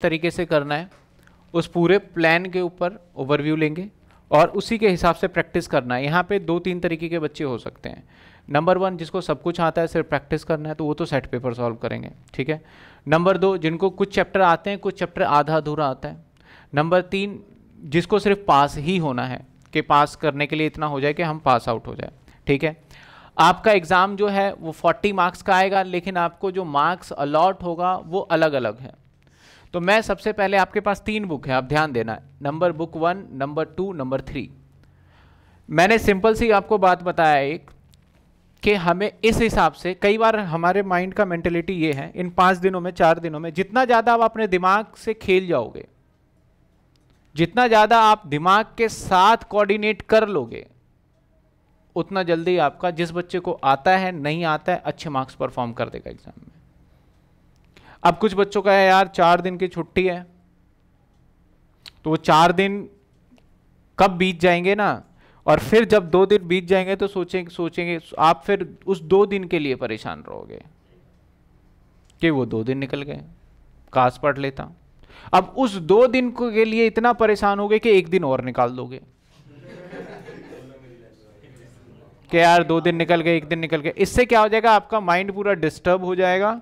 तरीके से करना है उस पूरे प्लान के ऊपर ओवरव्यू लेंगे और उसी के हिसाब से प्रैक्टिस करना है यहाँ पे दो तीन तरीके के बच्चे हो सकते हैं नंबर वन जिसको सब कुछ आता है सिर्फ प्रैक्टिस करना है तो वो तो सेट पेपर सॉल्व करेंगे ठीक है नंबर दो जिनको कुछ चैप्टर आते हैं कुछ चैप्टर आधा अधूरा आता है नंबर तीन जिसको सिर्फ पास ही होना है कि पास करने के लिए इतना हो जाए कि हम पास आउट हो जाए ठीक है आपका एग्ज़ाम जो है वो 40 मार्क्स का आएगा लेकिन आपको जो मार्क्स अलॉट होगा वो अलग अलग है तो मैं सबसे पहले आपके पास तीन बुक है आप ध्यान देना number book one number two number three मैंने सिंपल सी आपको बात बताया एक कि हमें इस हिसाब से कई बार हमारे माइंड का मेंटेलिटी ये है इन पाँच दिनों में चार दिनों में जितना ज़्यादा आप अपने दिमाग से खेल जाओगे जितना ज़्यादा आप दिमाग के साथ कोऑर्डिनेट कर लोगे उतना जल्दी आपका जिस बच्चे को आता है नहीं आता है अच्छे मार्क्स परफॉर्म कर देगा एग्जाम में अब कुछ बच्चों का है यार चार दिन की छुट्टी है तो वो चार दिन कब बीत जाएंगे ना और फिर जब दो दिन बीत जाएंगे तो सोचेंगे सोचेंगे आप फिर उस दो दिन के लिए परेशान रहोगे कि वो दो दिन निकल गए काश पढ़ लेता अब उस दो दिन के लिए इतना परेशान हो गए कि एक दिन और निकाल दोगे कि यार दो दिन निकल गए एक दिन निकल गए इससे क्या हो जाएगा आपका माइंड पूरा डिस्टर्ब हो जाएगा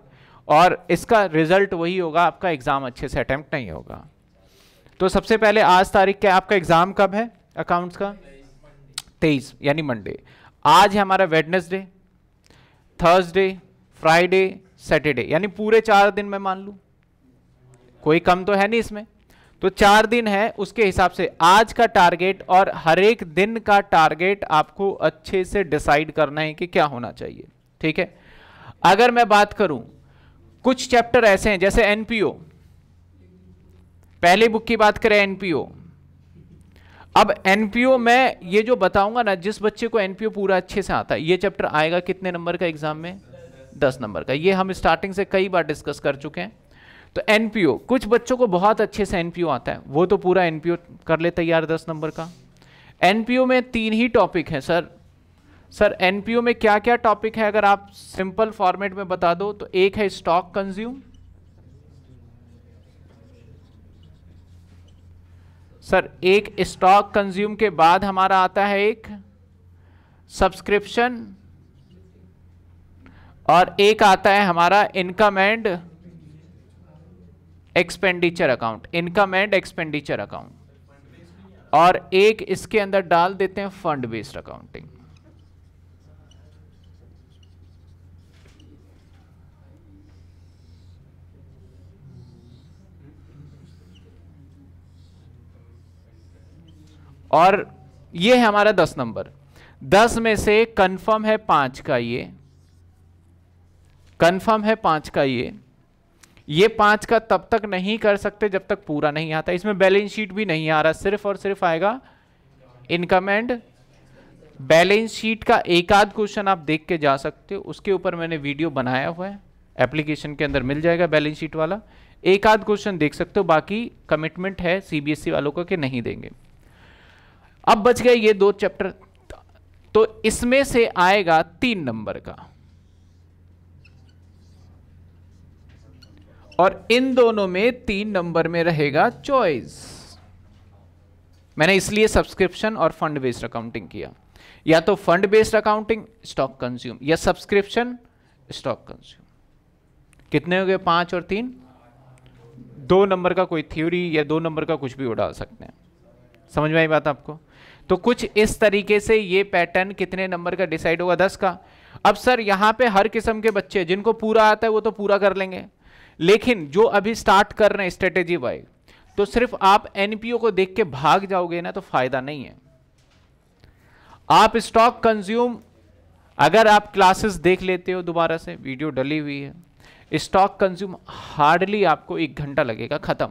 और इसका रिजल्ट वही होगा आपका एग्ज़ाम अच्छे से अटैम्प्ट नहीं होगा तो सबसे पहले आज तारीख क्या आपका एग्ज़ाम कब है अकाउंट्स का तेईस यानी मंडे आज है हमारा वेडनेसडे थर्सडे फ्राइडे सैटरडे यानी पूरे चार दिन मैं मान लूँ कोई कम तो है नहीं इसमें तो चार दिन है उसके हिसाब से आज का टारगेट और हर एक दिन का टारगेट आपको अच्छे से डिसाइड करना है कि क्या होना चाहिए ठीक है अगर मैं बात करूं कुछ चैप्टर ऐसे हैं जैसे एनपीओ पहली बुक की बात करें एनपीओ अब एनपीओ में ये जो बताऊंगा ना जिस बच्चे को एनपीओ पूरा अच्छे से आता है ये चैप्टर आएगा कितने नंबर का एग्जाम में दस नंबर का ये हम स्टार्टिंग से कई बार डिस्कस कर चुके हैं तो एनपीओ कुछ बच्चों को बहुत अच्छे से एनपीओ आता है वो तो पूरा एनपीओ कर ले तैयार दस नंबर का एनपीओ में तीन ही टॉपिक हैं सर सर एनपीओ में क्या क्या टॉपिक है अगर आप सिंपल फॉर्मेट में बता दो तो एक है स्टॉक कंज्यूम सर एक स्टॉक कंज्यूम के बाद हमारा आता है एक सब्सक्रिप्शन और एक आता है हमारा income and expenditure account income and expenditure account और एक इसके अंदर डाल देते हैं फंड बेस्ड अकाउंटिंग और ये है हमारा दस नंबर दस में से कन्फर्म है पांच का ये कन्फर्म है पांच का ये ये पांच का तब तक नहीं कर सकते जब तक पूरा नहीं आता इसमें बैलेंस शीट भी नहीं आ रहा सिर्फ और सिर्फ आएगा इनकम एंड बैलेंस शीट का एक आध क्वेश्चन आप देख के जा सकते हो उसके ऊपर मैंने वीडियो बनाया हुआ है एप्लीकेशन के अंदर मिल जाएगा बैलेंस शीट वाला एक आध क्वेश्चन देख सकते हो बाकी कमिटमेंट है सीबीएसई वालों का कि नहीं देंगे अब बच गए ये दो चैप्टर तो इसमें से आएगा तीन नंबर का और इन दोनों में तीन नंबर में रहेगा चॉइस मैंने इसलिए सब्सक्रिप्शन और फंड बेस्ड अकाउंटिंग किया या तो fund based accounting stock consume या सब्सक्रिप्शन स्टॉक कंज्यूम कितने हो गए पांच और तीन दो नंबर का कोई थ्योरी या दो नंबर का कुछ भी उड़ा सकते हैं समझ में आई बात आपको तो कुछ इस तरीके से ये पैटर्न कितने नंबर का डिसाइड होगा दस का अब सर यहाँ पे हर किस्म के बच्चे जिनको पूरा आता है वो तो पूरा कर लेंगे लेकिन जो अभी स्टार्ट कर रहे हैं स्ट्रेटेजी वाइज तो सिर्फ आप एनपीओ को देख के भाग जाओगे ना तो फायदा नहीं है आप स्टॉक कंज्यूम अगर आप क्लासेस देख लेते हो दोबारा से वीडियो डली हुई है स्टॉक कंज्यूम हार्डली आपको एक घंटा लगेगा खत्म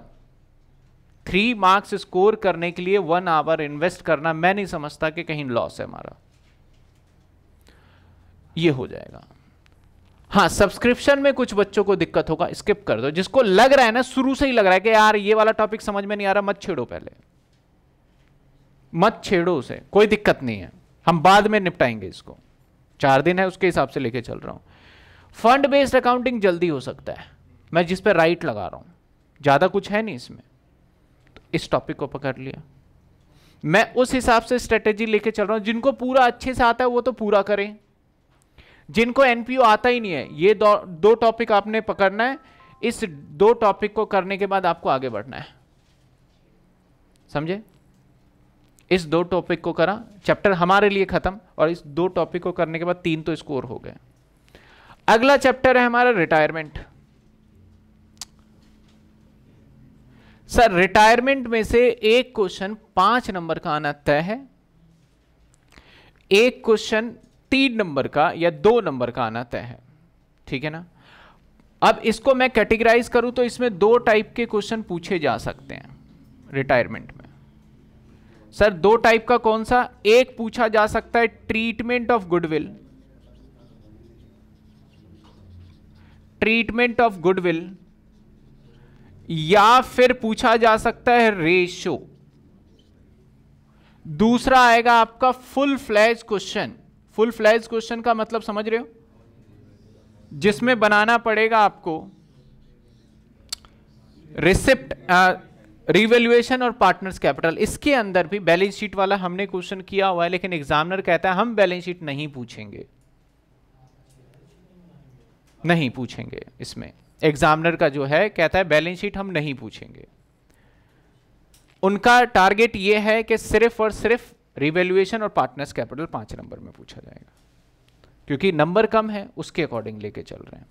थ्री मार्क्स स्कोर करने के लिए वन आवर इन्वेस्ट करना मैं नहीं समझता कि कहीं लॉस है हमारा ये हो जाएगा हाँ सब्सक्रिप्शन में कुछ बच्चों को दिक्कत होगा स्किप कर दो जिसको लग रहा है ना शुरू से ही लग रहा है कि यार ये वाला टॉपिक समझ में नहीं आ रहा मत छेड़ो पहले मत छेड़ो उसे कोई दिक्कत नहीं है हम बाद में निपटाएंगे इसको चार दिन है उसके हिसाब से लेके चल रहा हूं फंड बेस्ड अकाउंटिंग जल्दी हो सकता है मैं जिस पर राइट लगा रहा हूं ज़्यादा कुछ है नहीं इसमें इस टॉपिक को पकड़ लिया मैं उस हिसाब से स्ट्रेटेजी लेके चल रहा हूँ जिनको पूरा अच्छे से आता है वो तो पूरा करें जिनको एनपीओ आता ही नहीं है ये दो, दो टॉपिक आपने पकड़ना है इस दो टॉपिक को करने के बाद आपको आगे बढ़ना है समझे इस दो टॉपिक को करा चैप्टर हमारे लिए ख़त्म और इस दो टॉपिक को करने के बाद तीन तो स्कोर हो गए अगला चैप्टर है हमारा रिटायरमेंट सर रिटायरमेंट में से एक क्वेश्चन पांच नंबर का आना तय है एक क्वेश्चन तीन नंबर का या दो नंबर का आना तय है ठीक है ना अब इसको मैं कैटेगराइज करूं तो इसमें दो टाइप के क्वेश्चन पूछे जा सकते हैं रिटायरमेंट में सर दो टाइप का कौन सा एक पूछा जा सकता है treatment of goodwill treatment of goodwill या फिर पूछा जा सकता है रेशो दूसरा आएगा आपका full fledge question full fledge question का मतलब समझ रहे हो जिसमें बनाना पड़ेगा आपको रिसिप्ट रिवेल्युएशन और पार्टनर्स कैपिटल इसके अंदर भी बैलेंस शीट वाला हमने क्वेश्चन किया हुआ है लेकिन एग्जामिनर कहता है हम बैलेंस शीट नहीं पूछेंगे नहीं पूछेंगे इसमें एग्जामिनर का जो है कहता है बैलेंस शीट हम नहीं पूछेंगे उनका टारगेट यह है कि सिर्फ और सिर्फ रिवेल्युएशन और पार्टनर्स कैपिटल पांच नंबर में पूछा जाएगा क्योंकि नंबर कम है उसके अकॉर्डिंग लेके चल रहे हैं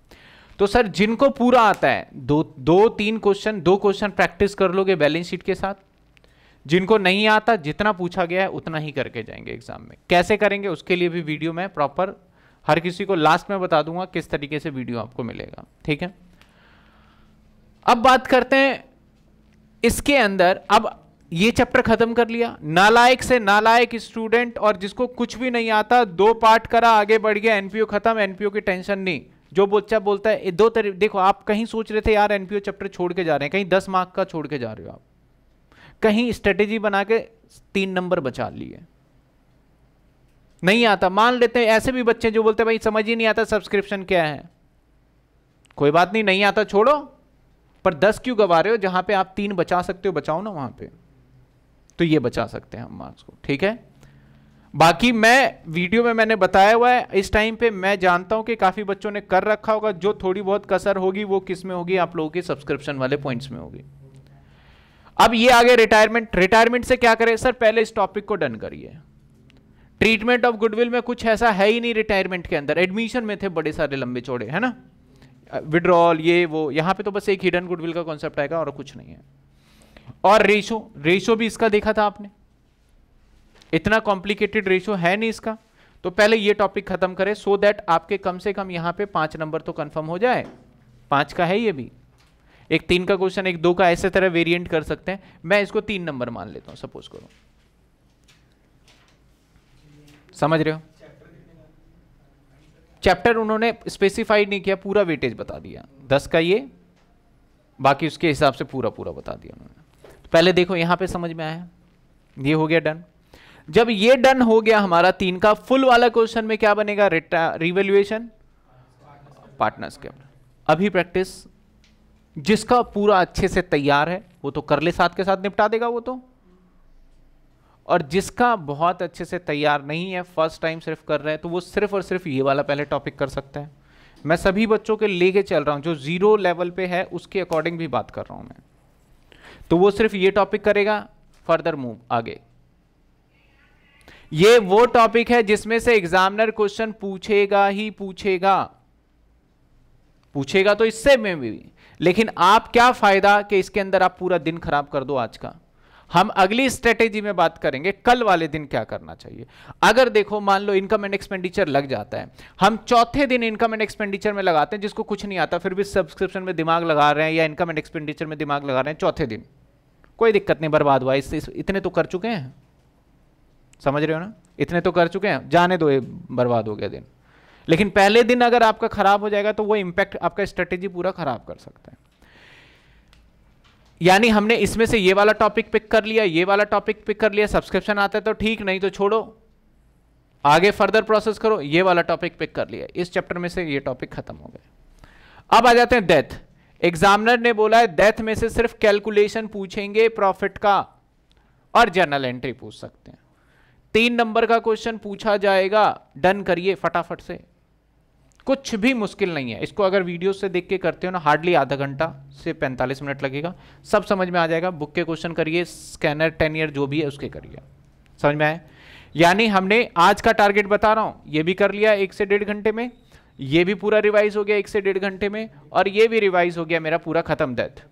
तो सर जिनको पूरा आता है दो दो तीन क्वेश्चन दो क्वेश्चन प्रैक्टिस कर लोगे बैलेंस शीट के साथ जिनको नहीं आता जितना पूछा गया है उतना ही करके जाएंगे एग्जाम में कैसे करेंगे उसके लिए भी वीडियो में प्रॉपर हर किसी को लास्ट में बता दूंगा किस तरीके से वीडियो आपको मिलेगा ठीक है अब बात करते हैं इसके अंदर अब ये चैप्टर खत्म कर लिया नालायक से नालायक स्टूडेंट और जिसको कुछ भी नहीं आता दो पार्ट करा आगे बढ़ गया एनपीओ खत्म एनपीओ की टेंशन नहीं जो बच्चा बोलता है दो तरह देखो आप कहीं सोच रहे थे यार एनपीओ चैप्टर छोड़ के जा रहे हैं कहीं दस मार्क का छोड़ के जा रहे हो आप कहीं स्ट्रेटेजी बना के तीन नंबर बचा लिए नहीं आता मान लेते हैं ऐसे भी बच्चे जो बोलते हैं भाई समझ ही नहीं आता सब्सक्रिप्शन क्या है कोई बात नहीं नहीं आता छोड़ो पर दस क्यों गवा रहे हो जहां पे आप तीन बचा सकते हो बचाओ ना वहां पे तो ये बचा सकते हैं हम मार्क्स को ठीक है बाकी मैं वीडियो में मैंने बताया हुआ है इस टाइम पे मैं जानता हूं कि काफ़ी बच्चों ने कर रखा होगा जो थोड़ी बहुत कसर होगी वो किस में होगी आप लोगों के सब्सक्रिप्शन वाले पॉइंट्स में होगी अब ये आगे रिटायरमेंट रिटायरमेंट से क्या करें सर पहले इस टॉपिक को डन करिए ट्रीटमेंट ऑफ गुडविल में कुछ ऐसा है ही नहीं रिटायरमेंट के अंदर एडमिशन में थे बड़े सारे लंबे चौड़े है ना विड्रॉल ये वो यहाँ पे तो बस एक हिडन गुडविल का कॉन्सेप्ट आएगा और कुछ नहीं है और रेशो रेशो भी इसका देखा था आपने इतना कॉम्प्लिकेटेड रेशो है नहीं इसका तो पहले ये टॉपिक खत्म करें सो so दैट आपके कम से कम यहाँ पे पांच नंबर तो कंफर्म हो जाए पांच का है ये भी एक तीन का क्वेश्चन एक दो का ऐसे तरह वेरिएंट कर सकते हैं मैं इसको तीन नंबर मान लेता हूँ सपोज करो समझ रहे हो चैप्टर उन्होंने स्पेसिफाइड नहीं किया पूरा वेटेज बता दिया दस का ये बाकी उसके हिसाब से पूरा पूरा बता दिया उन्होंने तो पहले देखो यहाँ पे समझ में आया ये हो गया डन जब ये डन हो गया हमारा तीन का फुल वाला क्वेश्चन में क्या बनेगा रिवेल्युएशन पार्टनर्स के अभी प्रैक्टिस जिसका पूरा अच्छे से तैयार है वो तो कर ले साथ के साथ निपटा देगा वो तो और जिसका बहुत अच्छे से तैयार नहीं है फर्स्ट टाइम सिर्फ कर रहे हैं तो वो सिर्फ और सिर्फ ये वाला पहले टॉपिक कर सकता है मैं सभी बच्चों के लेके चल रहा हूँ जो ज़ीरो लेवल पे है उसके अकॉर्डिंग भी बात कर रहा हूँ मैं तो वो सिर्फ ये टॉपिक करेगा फर्दर मूव आगे ये वो टॉपिक है जिसमें से एग्जामिनर क्वेश्चन पूछेगा ही पूछेगा पूछेगा तो इससे में भी लेकिन आप क्या फायदा कि इसके अंदर आप पूरा दिन खराब कर दो आज का हम अगली स्ट्रेटेजी में बात करेंगे कल वाले दिन क्या करना चाहिए अगर देखो मान लो इनकम एंड एक्सपेंडिचर लग जाता है हम चौथे दिन इनकम एंड एक्सपेंडिचर में लगाते हैं जिसको कुछ नहीं आता फिर भी सब्सक्रिप्शन में दिमाग लगा रहे हैं या इनकम एंड एक्सपेंडिचर में दिमाग लगा रहे हैं चौथे दिन कोई दिक्कत नहीं बर्बाद हुआ इससे इतने तो कर चुके हैं समझ रहे हो ना इतने तो कर चुके हैं जाने दो ये बर्बाद हो गया दिन लेकिन पहले दिन अगर आपका खराब हो जाएगा तो वो इम्पैक्ट आपका स्ट्रेटेजी पूरा खराब कर सकता है यानी हमने इसमें से ये वाला टॉपिक पिक कर लिया ये वाला टॉपिक पिक कर लिया सब्सक्रिप्शन आता है तो ठीक नहीं तो छोड़ो आगे फर्दर प्रोसेस करो ये वाला टॉपिक पिक कर लिया इस चैप्टर में से ये टॉपिक खत्म हो गया अब आ जाते हैं डेथ एग्जामिनर ने बोला है डेथ में से सिर्फ कैलकुलेशन पूछेंगे प्रॉफिट का और जर्नल एंट्री पूछ सकते हैं तीन नंबर का क्वेश्चन पूछा जाएगा डन करिए फटाफट से कुछ भी मुश्किल नहीं है इसको अगर वीडियो से देख के करते हो ना हार्डली आधा घंटा से 45 मिनट लगेगा सब समझ में आ जाएगा बुक के क्वेश्चन करिए स्कैनर टेन ईयर जो भी है उसके करिए समझ में आए यानी हमने आज का टारगेट बता रहा हूँ ये भी कर लिया एक से डेढ़ घंटे में ये भी पूरा रिवाइज हो गया एक से डेढ़ घंटे में और ये भी रिवाइज हो गया मेरा पूरा खत्म डेथ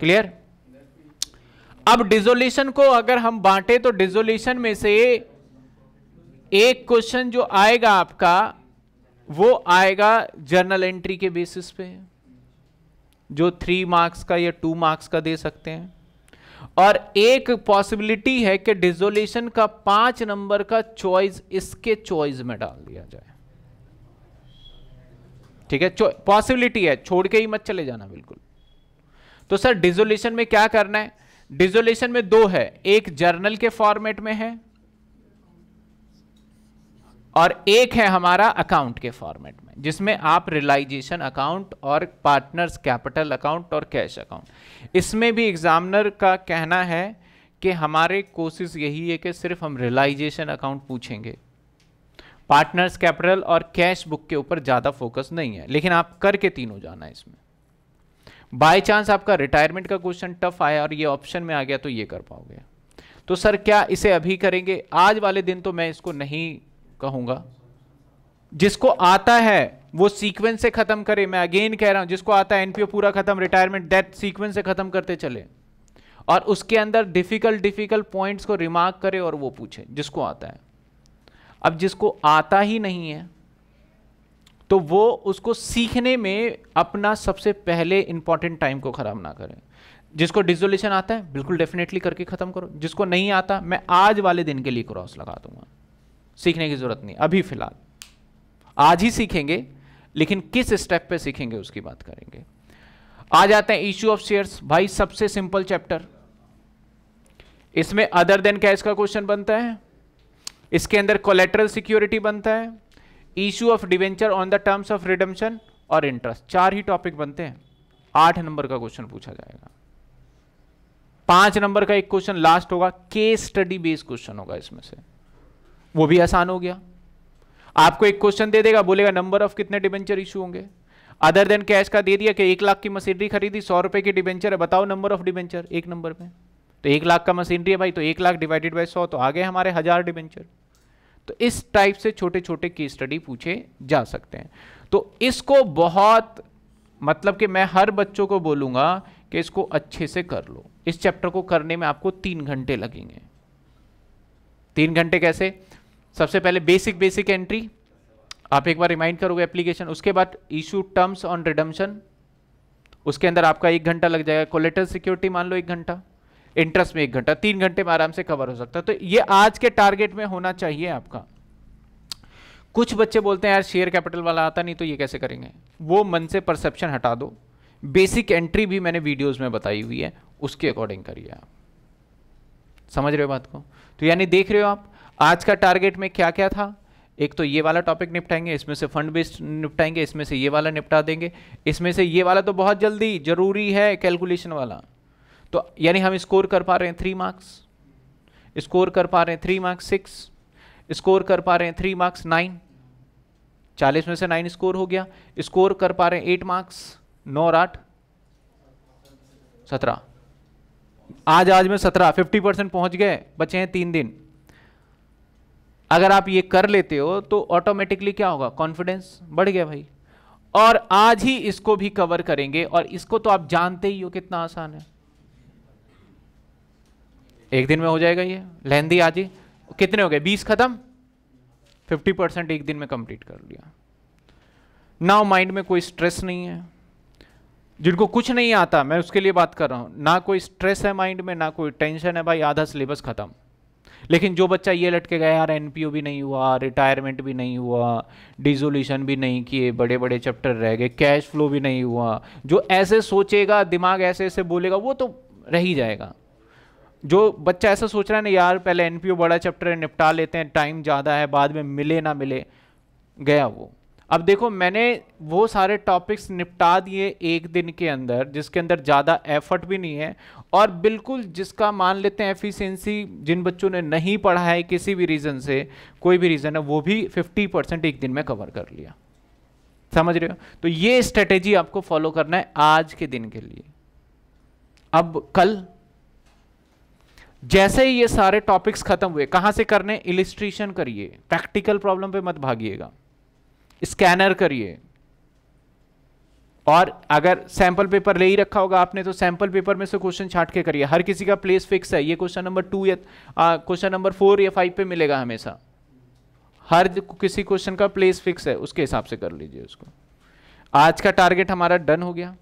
क्लियर अब डिजोल्यूशन को अगर हम बांटे तो डिजोल्यूशन में से एक क्वेश्चन जो आएगा आपका वो आएगा जर्नल एंट्री के बेसिस पे जो थ्री मार्क्स का या टू मार्क्स का दे सकते हैं और एक पॉसिबिलिटी है कि डिजोलेशन का पांच नंबर का चॉइस इसके चॉइस में डाल दिया जाए ठीक है पॉसिबिलिटी है छोड़ के ही मत चले जाना बिल्कुल तो सर डिजोलेशन में क्या करना है डिजोलेशन में दो है एक जर्नल के फॉर्मेट में है और एक है हमारा अकाउंट के फॉर्मेट में जिसमें आप रिलाइजेशन अकाउंट और पार्टनर्स कैपिटल अकाउंट और कैश अकाउंट इसमें भी एग्जामिनर का कहना है कि हमारे कोशिश यही है कि सिर्फ हम रिलाइजेशन अकाउंट पूछेंगे पार्टनर्स कैपिटल और कैश बुक के ऊपर ज़्यादा फोकस नहीं है लेकिन आप करके तीनों जाना है इसमें बाय चांस आपका रिटायरमेंट का क्वेश्चन टफ आया और ये ऑप्शन में आ गया तो ये कर पाओगे तो सर क्या इसे अभी करेंगे आज वाले दिन तो मैं इसको नहीं कहूंगा जिसको आता है वो सीक्वेंस से खत्म करे मैं अगेन कह रहा हूं जिसको आता है एनपीओ पूरा खत्म रिटायरमेंट डेथ सीक्वेंस से खत्म करते चले और उसके अंदर डिफिकल्ट डिफिकल्ट पॉइंट्स को रिमार्क करे और वो पूछे जिसको आता है अब जिसको आता ही नहीं है तो वो उसको सीखने में अपना सबसे पहले इंपॉर्टेंट टाइम को खराब ना करें जिसको डिजोल्यूशन आता है बिल्कुल डेफिनेटली करके ख़त्म करो जिसको नहीं आता मैं आज वाले दिन के लिए क्रॉस लगा दूंगा सीखने की जरूरत नहीं अभी फिलहाल आज ही सीखेंगे लेकिन किस स्टेप पे सीखेंगे उसकी बात करेंगे आ जाते हैं इश्यू ऑफ शेयर्स भाई सबसे सिंपल चैप्टर इसमें अदर देन कैश का क्वेश्चन बनता है इसके अंदर कोलेट्रल सिक्योरिटी बनता है issue of debenture on the terms of redemption और इंटरेस्ट चार ही टॉपिक बनते हैं आठ नंबर का क्वेश्चन पूछा जाएगा पांच नंबर का एक क्वेश्चन लास्ट होगा केस स्टडी बेस्ड क्वेश्चन होगा इसमें से वो भी आसान हो गया आपको एक क्वेश्चन दे देगा बोलेगा नंबर ऑफ कितने डिबेंचर इशू होंगे अदर देन कैश का दे दिया कि एक लाख की मशीनरी खरीदी सौ रुपए की डिबेंचर है बताओ नंबर ऑफ डिबेंचर एक नंबर में तो एक लाख का मशीनरी है भाई तो एक लाख डिवाइडेड बाई सौ तो आ गए हमारे हज़ार डिबेंचर तो इस टाइप से छोटे छोटे की स्टडी पूछे जा सकते हैं तो इसको बहुत मतलब कि मैं हर बच्चों को बोलूंगा कि इसको अच्छे से कर लो इस चैप्टर को करने में आपको तीन घंटे लगेंगे तीन घंटे कैसे सबसे पहले बेसिक बेसिक एंट्री आप एक बार रिमाइंड करोगे एप्लीकेशन उसके बाद इशू टर्म्स ऑन रिडम्शन उसके अंदर आपका एक घंटा लग जाएगा कोलेटर सिक्योरिटी मान लो एक घंटा इंटरेस्ट में एक घंटा तीन घंटे में आराम से कवर हो सकता है तो ये आज के टारगेट में होना चाहिए आपका कुछ बच्चे बोलते हैं यार शेयर कैपिटल वाला आता नहीं तो ये कैसे करेंगे वो मन से परसेप्शन हटा दो बेसिक एंट्री भी मैंने वीडियोस में बताई हुई है उसके अकॉर्डिंग करिए आप समझ रहे हो बात को तो यानी देख रहे हो आप आज का टारगेट में क्या क्या था एक तो ये वाला टॉपिक निपटाएंगे इसमें से फंड बेस्ड निपटाएंगे इसमें से ये वाला निपटा देंगे इसमें से ये वाला तो बहुत जल्दी जरूरी है कैलकुलेशन वाला तो यानी हम स्कोर कर पा रहे हैं थ्री मार्क्स स्कोर कर पा रहे हैं थ्री मार्क्स सिक्स स्कोर कर पा रहे हैं थ्री मार्क्स नाइन चालीस में से नाइन स्कोर हो गया स्कोर कर पा रहे हैं एट मार्क्स नौ और आठ सत्रह आज आज में सत्रह फिफ्टी परसेंट पहुंच गए बचे हैं तीन दिन अगर आप ये कर लेते हो तो ऑटोमेटिकली क्या होगा कॉन्फिडेंस बढ़ गया भाई और आज ही इसको भी कवर करेंगे और इसको तो आप जानते ही हो कितना आसान है एक दिन में हो जाएगा ये लेंदी आज ही कितने हो गए बीस खत्म फिफ्टी परसेंट एक दिन में कंप्लीट कर लिया ना माइंड में कोई स्ट्रेस नहीं है जिनको कुछ नहीं आता मैं उसके लिए बात कर रहा हूँ ना कोई स्ट्रेस है माइंड में ना कोई टेंशन है भाई आधा सिलेबस खत्म लेकिन जो बच्चा ये लटके गया यार एन भी नहीं हुआ रिटायरमेंट भी नहीं हुआ डिजोल्यूशन भी नहीं किए बड़े बड़े चैप्टर रह गए कैश फ्लो भी नहीं हुआ जो ऐसे सोचेगा दिमाग ऐसे ऐसे बोलेगा वो तो रह ही जाएगा जो बच्चा ऐसा सोच रहा है ना यार पहले एन बड़ा चैप्टर निपटा लेते हैं टाइम ज़्यादा है बाद में मिले ना मिले गया वो अब देखो मैंने वो सारे टॉपिक्स निपटा दिए एक दिन के अंदर जिसके अंदर ज़्यादा एफर्ट भी नहीं है और बिल्कुल जिसका मान लेते हैं एफिशिएंसी जिन बच्चों ने नहीं पढ़ा है किसी भी रीज़न से कोई भी रीज़न है वो भी 50 परसेंट एक दिन में कवर कर लिया समझ रहे हो तो ये स्ट्रेटेजी आपको फॉलो करना है आज के दिन के लिए अब कल जैसे ही ये सारे टॉपिक्स खत्म हुए कहाँ से करने इलिस्ट्रेशन करिए प्रैक्टिकल प्रॉब्लम पे मत भागिएगा स्कैनर करिए और अगर सैंपल पेपर ले ही रखा होगा आपने तो सैंपल पेपर में से क्वेश्चन छाट के करिए हर किसी का प्लेस फिक्स है ये क्वेश्चन नंबर टू या क्वेश्चन नंबर फोर या फाइव पे मिलेगा हमेशा हर किसी क्वेश्चन का प्लेस फिक्स है उसके हिसाब से कर लीजिए उसको आज का टारगेट हमारा डन हो गया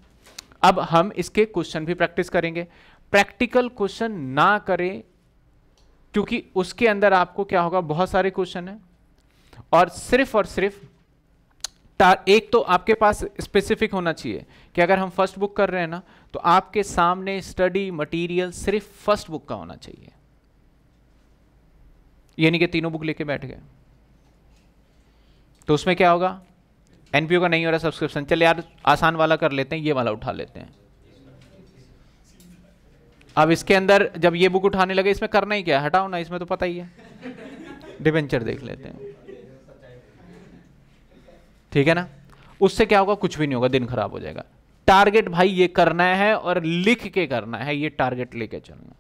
अब हम इसके क्वेश्चन भी प्रैक्टिस करेंगे प्रैक्टिकल क्वेश्चन ना करें क्योंकि उसके अंदर आपको क्या होगा बहुत सारे क्वेश्चन हैं और सिर्फ और सिर्फ एक तो आपके पास स्पेसिफिक होना चाहिए कि अगर हम फर्स्ट बुक कर रहे हैं ना तो आपके सामने स्टडी मटेरियल सिर्फ फर्स्ट बुक का होना चाहिए यानी कि तीनों बुक लेके बैठ गए तो उसमें क्या होगा एनपीओ का नहीं हो रहा सब्सक्रिप्शन चल यार आसान वाला कर लेते हैं ये वाला उठा लेते हैं अब इसके अंदर जब ये बुक उठाने लगे इसमें करना ही क्या हटाओ ना इसमें तो पता ही है डिवेंचर देख लेते हैं ठीक है ना उससे क्या होगा कुछ भी नहीं होगा दिन खराब हो जाएगा टारगेट भाई ये करना है और लिख के करना है ये टारगेट लेके चलना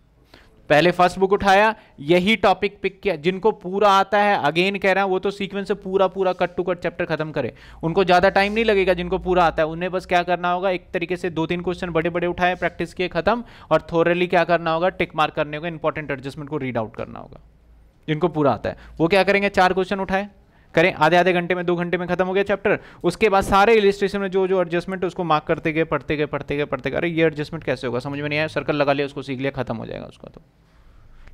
पहले फर्स्ट बुक उठाया यही टॉपिक पिक किया जिनको पूरा आता है अगेन कह रहा है वो तो सीक्वेंस से पूरा पूरा कट टू कट चैप्टर खत्म करे उनको ज़्यादा टाइम नहीं लगेगा जिनको पूरा आता है उन्हें बस क्या करना होगा एक तरीके से दो तीन क्वेश्चन बड़े बड़े उठाए प्रैक्टिस किए खत्म और थोरली क्या करना होगा टिक मार्क करने होगा इंपॉर्टेंट एडजस्टमेंट को रीड आउट करना होगा जिनको पूरा आता है वो क्या करेंगे चार क्वेश्चन उठाए करें आधे आधे घंटे में दो घंटे में खत्म हो गया चैप्टर उसके बाद सारे इलिस्ट्रेशन में जो जो एडजस्टमेंट है उसको मार्क करते गए पढ़ते गए पढ़ते गए पढ़ते गए अरे ये एडजस्टमेंट कैसे होगा समझ में नहीं आया सर्कल लगा लिया उसको सीख लिया खत्म हो जाएगा उसका तो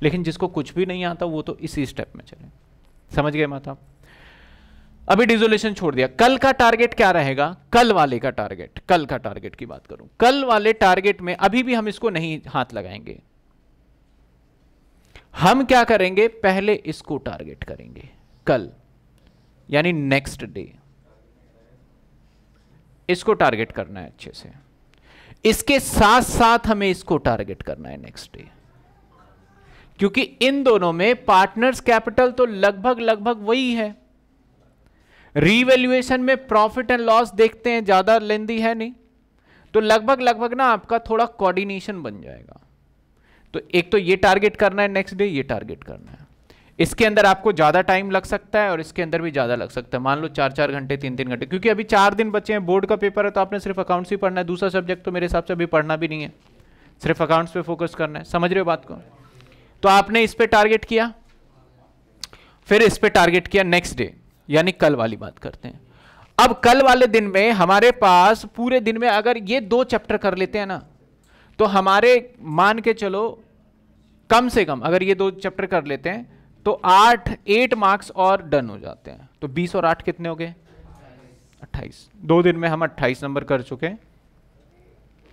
लेकिन जिसको कुछ भी नहीं आता वो तो इसी स्टेप में चले समझ गए माता अभी डिजोल्यूशन छोड़ दिया कल का टारगेट क्या रहेगा कल वाले का टारगेट कल का टारगेट की बात करूं कल वाले टारगेट में अभी भी हम इसको नहीं हाथ लगाएंगे हम क्या करेंगे पहले इसको टारगेट करेंगे कल यानी नेक्स्ट डे इसको टारगेट करना है अच्छे से इसके साथ साथ हमें इसको टारगेट करना है नेक्स्ट डे क्योंकि इन दोनों में पार्टनर्स कैपिटल तो लगभग लगभग वही है रीवैल्यूएशन में प्रॉफिट एंड लॉस देखते हैं ज्यादा लेंदी है नहीं तो लगभग लगभग ना आपका थोड़ा कोऑर्डिनेशन बन जाएगा तो एक तो ये टारगेट करना है नेक्स्ट डे ये टारगेट करना है इसके अंदर आपको ज़्यादा टाइम लग सकता है और इसके अंदर भी ज़्यादा लग सकता है मान लो चार चार घंटे तीन तीन घंटे क्योंकि अभी चार दिन बचे हैं बोर्ड का पेपर है तो आपने सिर्फ अकाउंट्स ही पढ़ना है दूसरा सब्जेक्ट तो मेरे हिसाब से अभी पढ़ना भी नहीं है सिर्फ अकाउंट्स पे फोकस करना है समझ रहे हो बात को तो आपने इस पर टारगेट किया फिर इस पर टारगेट किया नेक्स्ट डे यानी कल वाली बात करते हैं अब कल वाले दिन में हमारे पास पूरे दिन में अगर ये दो चैप्टर कर लेते हैं ना तो हमारे मान के चलो कम से कम अगर ये दो चैप्टर कर लेते हैं तो आठ एट मार्क्स और डन हो जाते हैं तो बीस और आठ कितने हो गए अट्ठाईस दो दिन में हम अट्ठाईस नंबर कर चुके हैं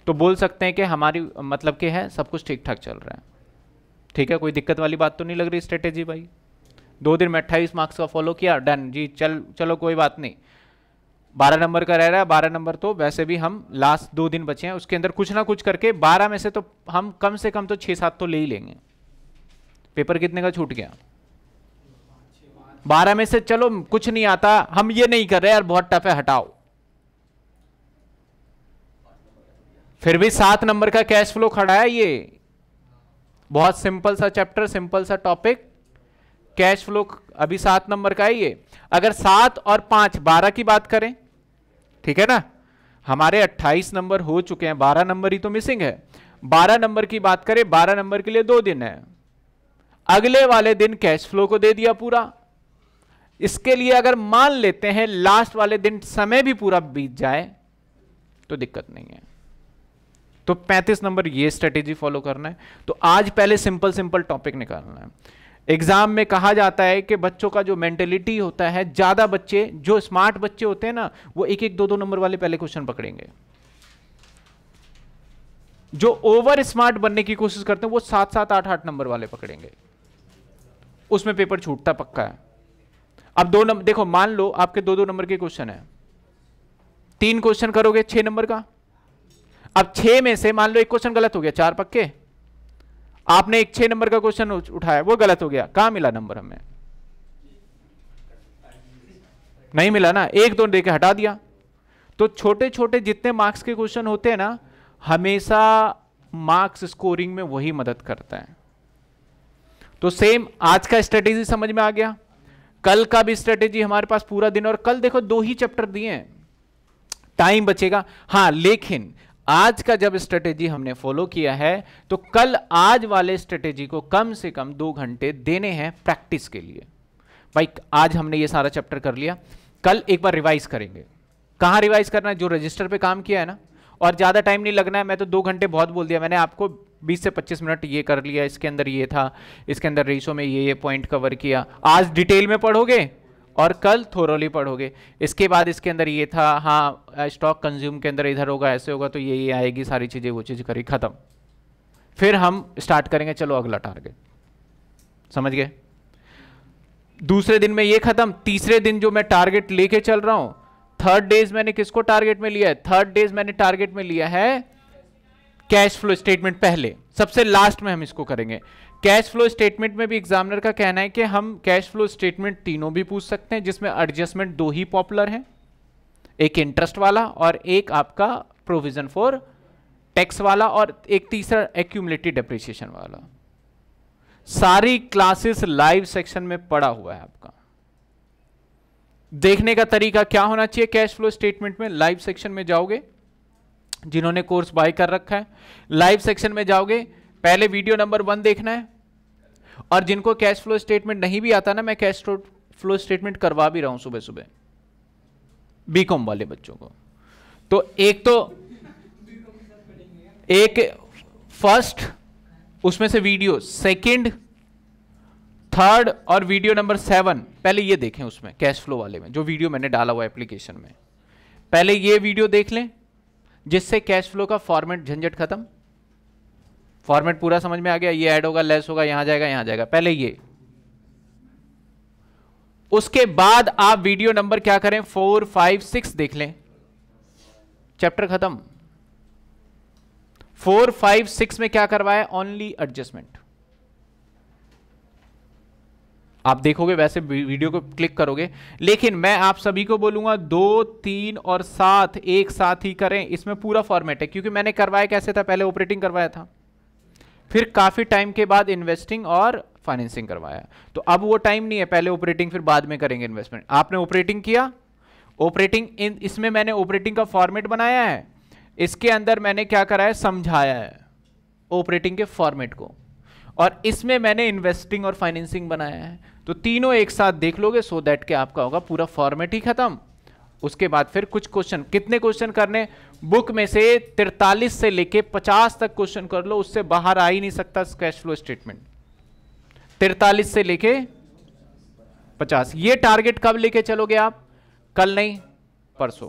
तो बोल सकते हैं कि हमारी मतलब के है सब कुछ ठीक ठाक चल रहा है ठीक है कोई दिक्कत वाली बात तो नहीं लग रही स्ट्रेटेजी भाई दो दिन में अट्ठाईस मार्क्स का फॉलो किया डन जी चल चलो कोई बात नहीं बारह नंबर का रह रहा है बारह नंबर तो वैसे भी हम लास्ट दो दिन बचे हैं उसके अंदर कुछ ना कुछ करके बारह में से तो हम कम से कम तो छः सात तो ले ही लेंगे पेपर कितने का छूट गया बारह में से चलो कुछ नहीं आता हम ये नहीं कर रहे यार बहुत टफ है हटाओ फिर भी सात नंबर का कैश फ्लो खड़ा है ये बहुत सिंपल सा चैप्टर सिंपल सा टॉपिक कैश फ्लो अभी सात नंबर का है ये अगर सात और पांच बारह की बात करें ठीक है ना हमारे अट्ठाईस नंबर हो चुके हैं बारह नंबर ही तो मिसिंग है बारह नंबर की बात करें बारह नंबर के लिए दो दिन है अगले वाले दिन कैश फ्लो को दे दिया पूरा इसके लिए अगर मान लेते हैं लास्ट वाले दिन समय भी पूरा बीत जाए तो दिक्कत नहीं है तो 35 नंबर ये स्ट्रेटेजी फॉलो करना है तो आज पहले सिंपल सिंपल टॉपिक निकालना है एग्जाम में कहा जाता है कि बच्चों का जो मेंटेलिटी होता है ज़्यादा बच्चे जो स्मार्ट बच्चे होते हैं ना वो एक एक दो दो नंबर वाले पहले क्वेश्चन पकड़ेंगे जो ओवर स्मार्ट बनने की कोशिश करते हैं वो सात सात आठ आठ नंबर वाले पकड़ेंगे उसमें पेपर छूटता पक्का है अब दो नंबर देखो मान लो आपके दो दो नंबर के क्वेश्चन है तीन क्वेश्चन करोगे छह नंबर का अब छह में से मान लो एक क्वेश्चन गलत हो गया चार पक्के आपने एक छह नंबर का क्वेश्चन उठाया वो गलत हो गया कहां मिला नंबर हमें नहीं मिला ना एक दो देखे हटा दिया तो छोटे छोटे जितने मार्क्स के क्वेश्चन होते हैं ना हमेशा मार्क्स स्कोरिंग में वही मदद करता है तो सेम आज का स्ट्रेटेजी समझ में आ गया कल का भी स्ट्रेटेजी हमारे पास पूरा दिन और कल देखो दो ही चैप्टर दिए हैं टाइम बचेगा हाँ लेकिन आज का जब स्ट्रेटेजी हमने फॉलो किया है तो कल आज वाले स्ट्रेटेजी को कम से कम दो घंटे देने हैं प्रैक्टिस के लिए भाई आज हमने ये सारा चैप्टर कर लिया कल एक बार रिवाइज करेंगे कहाँ रिवाइज करना है जो रजिस्टर पे काम किया है ना और ज़्यादा टाइम नहीं लगना है मैं तो दो घंटे बहुत बोल दिया मैंने आपको 20 से 25 मिनट ये कर लिया इसके अंदर ये था इसके अंदर रेशो में ये ये पॉइंट कवर किया आज डिटेल में पढ़ोगे और कल थोरोली पढ़ोगे इसके बाद इसके अंदर ये था हाँ स्टॉक कंज्यूम के अंदर इधर होगा ऐसे होगा तो ये ये आएगी सारी चीज़ें वो चीज़ करी ख़त्म फिर हम स्टार्ट करेंगे चलो अगला टारगेट समझ गए दूसरे दिन में ये ख़त्म तीसरे दिन जो मैं टारगेट लेके चल रहा हूँ थर्ड डेज मैंने किसको टारगेट में लिया है थर्ड डेज मैंने टारगेट में लिया है कैश फ्लो स्टेटमेंट पहले सबसे लास्ट में हम इसको करेंगे कैश फ्लो स्टेटमेंट में भी एग्जामिनर का कहना है कि हम कैश फ्लो स्टेटमेंट तीनों भी पूछ सकते हैं जिसमें एडजस्टमेंट दो ही पॉपुलर हैं एक इंटरेस्ट वाला और एक आपका प्रोविजन फॉर टैक्स वाला और एक तीसरा एक्यूमलेटिव डिप्रिसिएशन वाला सारी क्लासेस लाइव सेक्शन में पड़ा हुआ है आपका देखने का तरीका क्या होना चाहिए कैश फ्लो स्टेटमेंट में लाइव सेक्शन में जाओगे जिन्होंने कोर्स बाय कर रखा है लाइव सेक्शन में जाओगे पहले वीडियो नंबर वन देखना है और जिनको कैश फ्लो स्टेटमेंट नहीं भी आता ना मैं कैश फ्लो स्टेटमेंट करवा भी रहा हूं सुबह सुबह बीकॉम वाले बच्चों को तो एक तो एक फर्स्ट उसमें से वीडियो सेकंड थर्ड और वीडियो नंबर सेवन पहले ये देखें उसमें कैश फ्लो वाले में जो वीडियो मैंने डाला हुआ एप्लीकेशन में पहले ये वीडियो देख लें जिससे कैश फ्लो का फॉर्मेट झंझट खत्म फॉर्मेट पूरा समझ में आ गया ये ऐड होगा लेस होगा यहां जाएगा यहां जाएगा पहले ये उसके बाद आप वीडियो नंबर क्या करें फोर फाइव सिक्स देख लें चैप्टर खत्म फोर फाइव सिक्स में क्या करवाया ओनली एडजस्टमेंट आप देखोगे वैसे वीडियो को क्लिक करोगे लेकिन मैं आप सभी को बोलूंगा दो तीन और सात एक साथ ही करें इसमें पूरा फॉर्मेट है क्योंकि मैंने करवाया कैसे था पहले ऑपरेटिंग करवाया था फिर काफ़ी टाइम के बाद इन्वेस्टिंग और फाइनेंसिंग करवाया तो अब वो टाइम नहीं है पहले ऑपरेटिंग फिर बाद में करेंगे इन्वेस्टमेंट आपने ऑपरेटिंग किया ऑपरेटिंग इन इसमें मैंने ऑपरेटिंग का फॉर्मेट बनाया है इसके अंदर मैंने क्या करा है समझाया है ऑपरेटिंग के फॉर्मेट को और इसमें मैंने इन्वेस्टिंग और फाइनेंसिंग बनाया है तो तीनों एक साथ देख लोगे सो दैट के आपका होगा पूरा फॉर्मेट ही खत्म उसके बाद फिर कुछ क्वेश्चन कितने क्वेश्चन करने बुक में से 43 से लेके 50 तक क्वेश्चन कर लो उससे बाहर आ ही नहीं सकता कैश फ्लो स्टेटमेंट 43 से लेके 50 ये टारगेट कब लेके चलोगे आप कल नहीं परसों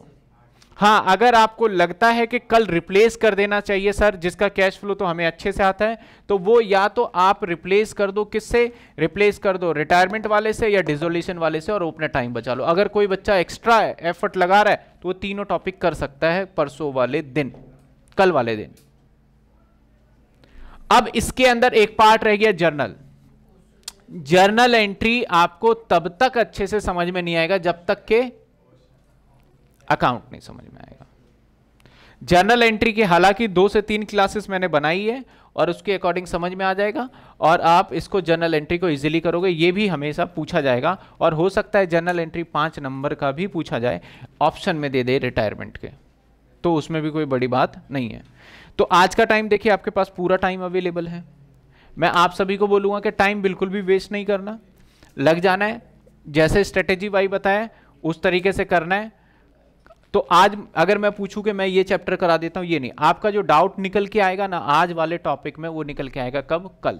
हाँ अगर आपको लगता है कि कल रिप्लेस कर देना चाहिए सर जिसका कैश फ्लो तो हमें अच्छे से आता है तो वो या तो आप रिप्लेस कर दो किससे रिप्लेस कर दो रिटायरमेंट वाले से या डिजोल्यूशन वाले से और अपना टाइम बचा लो अगर कोई बच्चा एक्स्ट्रा एफर्ट लगा रहा है तो वो तीनों टॉपिक कर सकता है परसों वाले दिन कल वाले दिन अब इसके अंदर एक पार्ट रह गया जर्नल जर्नल एंट्री आपको तब तक अच्छे से समझ में नहीं आएगा जब तक के अकाउंट नहीं समझ में आएगा जनरल एंट्री की हालांकि दो से तीन क्लासेस मैंने बनाई है और उसके अकॉर्डिंग समझ में आ जाएगा और आप इसको जर्नल एंट्री को इजीली करोगे ये भी हमेशा पूछा जाएगा और हो सकता है जर्नल एंट्री पाँच नंबर का भी पूछा जाए ऑप्शन में दे दे रिटायरमेंट के तो उसमें भी कोई बड़ी बात नहीं है तो आज का टाइम देखिए आपके पास पूरा टाइम अवेलेबल है मैं आप सभी को बोलूँगा कि टाइम बिल्कुल भी वेस्ट नहीं करना लग जाना है जैसे स्ट्रेटेजी वाई बताया उस तरीके से करना है तो आज अगर मैं पूछूं कि मैं ये चैप्टर करा देता हूं ये नहीं आपका जो डाउट निकल के आएगा ना आज वाले टॉपिक में वो निकल के आएगा कब कल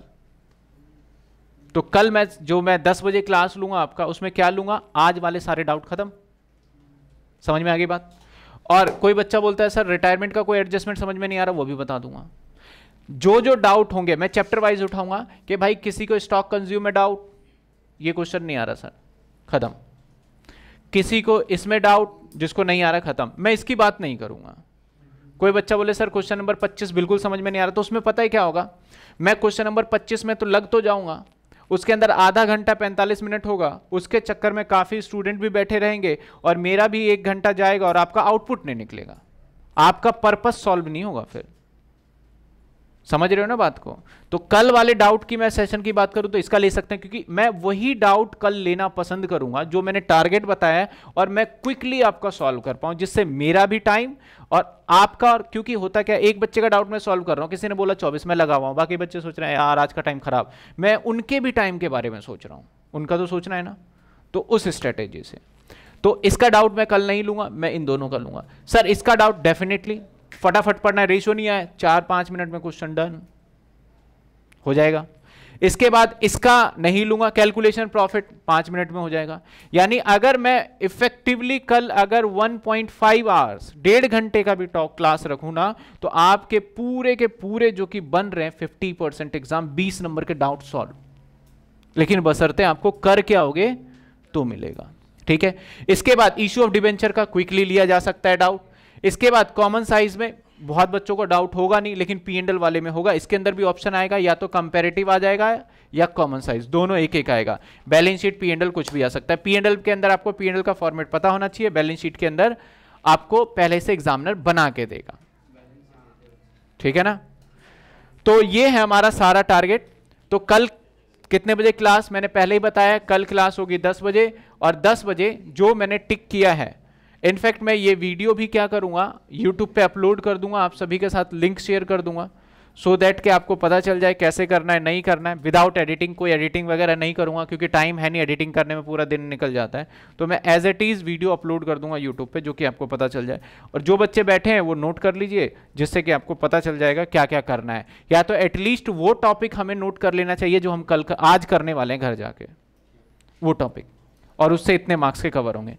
तो कल मैं जो मैं दस बजे क्लास लूंगा आपका उसमें क्या लूंगा आज वाले सारे डाउट खत्म समझ में आ गई बात और कोई बच्चा बोलता है सर रिटायरमेंट का कोई एडजस्टमेंट समझ में नहीं आ रहा वो भी बता दूंगा जो जो डाउट होंगे मैं चैप्टर वाइज उठाऊंगा कि भाई किसी को स्टॉक कंज्यूम में डाउट ये क्वेश्चन नहीं आ रहा सर खत्म किसी को इसमें डाउट जिसको नहीं आ रहा खत्म मैं इसकी बात नहीं करूंगा कोई बच्चा बोले सर क्वेश्चन नंबर 25 बिल्कुल समझ में नहीं आ रहा तो उसमें पता ही क्या होगा मैं क्वेश्चन नंबर 25 में तो लग तो जाऊंगा उसके अंदर आधा घंटा 45 मिनट होगा उसके चक्कर में काफ़ी स्टूडेंट भी बैठे रहेंगे और मेरा भी एक घंटा जाएगा और आपका आउटपुट नहीं निकलेगा आपका पर्पस सॉल्व नहीं होगा फिर समझ रहे हो ना बात को तो कल वाले डाउट की मैं सेशन की बात करूं तो इसका ले सकते हैं क्योंकि मैं वही डाउट कल लेना पसंद करूंगा जो मैंने टारगेट बताया है और मैं क्विकली आपका सॉल्व कर पाऊं जिससे मेरा भी टाइम और आपका और क्योंकि होता क्या एक बच्चे का डाउट मैं सॉल्व कर रहा हूं किसी ने बोला चौबीस में लगा हुआ हूं बाकी बच्चे सोच रहे हैं यार आज का टाइम खराब मैं उनके भी टाइम के बारे में सोच रहा हूं उनका तो सोचना है ना तो उस स्ट्रेटेजी से तो इसका डाउट मैं कल नहीं लूंगा मैं इन दोनों का लूंगा सर इसका डाउट डेफिनेटली फटाफट पढ़ना है रेशो नहीं आए चार पांच मिनट में क्वेश्चन डन हो जाएगा इसके बाद इसका नहीं लूंगा कैलकुलेशन प्रॉफिट पांच मिनट में हो जाएगा यानी अगर मैं इफेक्टिवली कल अगर 1.5 पॉइंट आवर्स डेढ़ घंटे का भी टॉक क्लास रखू ना तो आपके पूरे के पूरे जो कि बन रहे हैं 50 परसेंट एग्जाम 20 नंबर के डाउट सॉल्व लेकिन बसरते आपको कर क्या होगे तो मिलेगा ठीक है इसके बाद इश्यू ऑफ डिवेंचर का क्विकली लिया जा सकता है डाउट इसके बाद कॉमन साइज में बहुत बच्चों को डाउट होगा नहीं लेकिन पी एंडल वाले में होगा इसके अंदर भी ऑप्शन आएगा या तो कंपेरेटिव आ जाएगा या कॉमन साइज दोनों एक एक आएगा बैलेंस शीट पी एंडल कुछ भी आ सकता है पी एंडल के अंदर आपको पी एंडल का फॉर्मेट पता होना चाहिए बैलेंस शीट के अंदर आपको पहले से एग्जामिनर बना के देगा ठीक है ना तो ये है हमारा सारा टारगेट तो कल कितने बजे क्लास मैंने पहले ही बताया कल क्लास होगी 10 बजे और 10 बजे जो मैंने टिक किया है इनफैक्ट मैं ये वीडियो भी क्या करूँगा यूट्यूब पे अपलोड कर दूंगा आप सभी के साथ लिंक शेयर कर दूंगा सो so दैट के आपको पता चल जाए कैसे करना है नहीं करना है विदाउट एडिटिंग कोई एडिटिंग वगैरह नहीं करूँगा क्योंकि टाइम है नहीं एडिटिंग करने में पूरा दिन निकल जाता है तो मैं as it is video upload कर दूंगा यूट्यूब पे जो कि आपको पता चल जाए और जो बच्चे बैठे हैं वो नोट कर लीजिए जिससे कि आपको पता चल जाएगा क्या क्या करना है या तो एटलीस्ट वो टॉपिक हमें नोट कर लेना चाहिए जो हम कल आज करने वाले हैं घर जाके वो टॉपिक और उससे इतने मार्क्स के कवर होंगे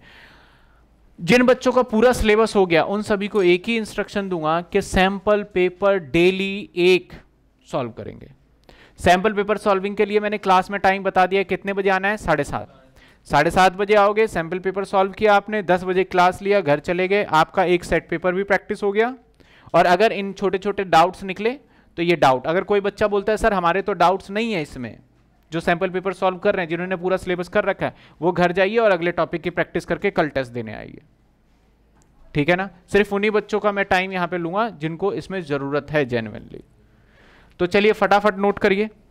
जिन बच्चों का पूरा सिलेबस हो गया उन सभी को एक ही इंस्ट्रक्शन दूंगा कि सैंपल पेपर डेली एक सॉल्व करेंगे सैंपल पेपर सॉल्विंग के लिए मैंने क्लास में टाइम बता दिया कितने बजे आना है साढ़े सात साढ़े सात बजे आओगे सैंपल पेपर सॉल्व किया आपने दस बजे क्लास लिया घर चले गए आपका एक सेट पेपर भी प्रैक्टिस हो गया और अगर इन छोटे छोटे डाउट्स निकले तो ये डाउट अगर कोई बच्चा बोलता है सर हमारे तो डाउट्स नहीं है इसमें जो सैंपल पेपर सॉल्व कर रहे हैं जिन्होंने पूरा सिलेबस कर रखा है वो घर जाइए और अगले टॉपिक की प्रैक्टिस करके कल टेस्ट देने आइए ठीक है ना सिर्फ उन्हीं बच्चों का मैं टाइम यहाँ पे लूंगा जिनको इसमें ज़रूरत है जेनवनली तो चलिए फटाफट नोट करिए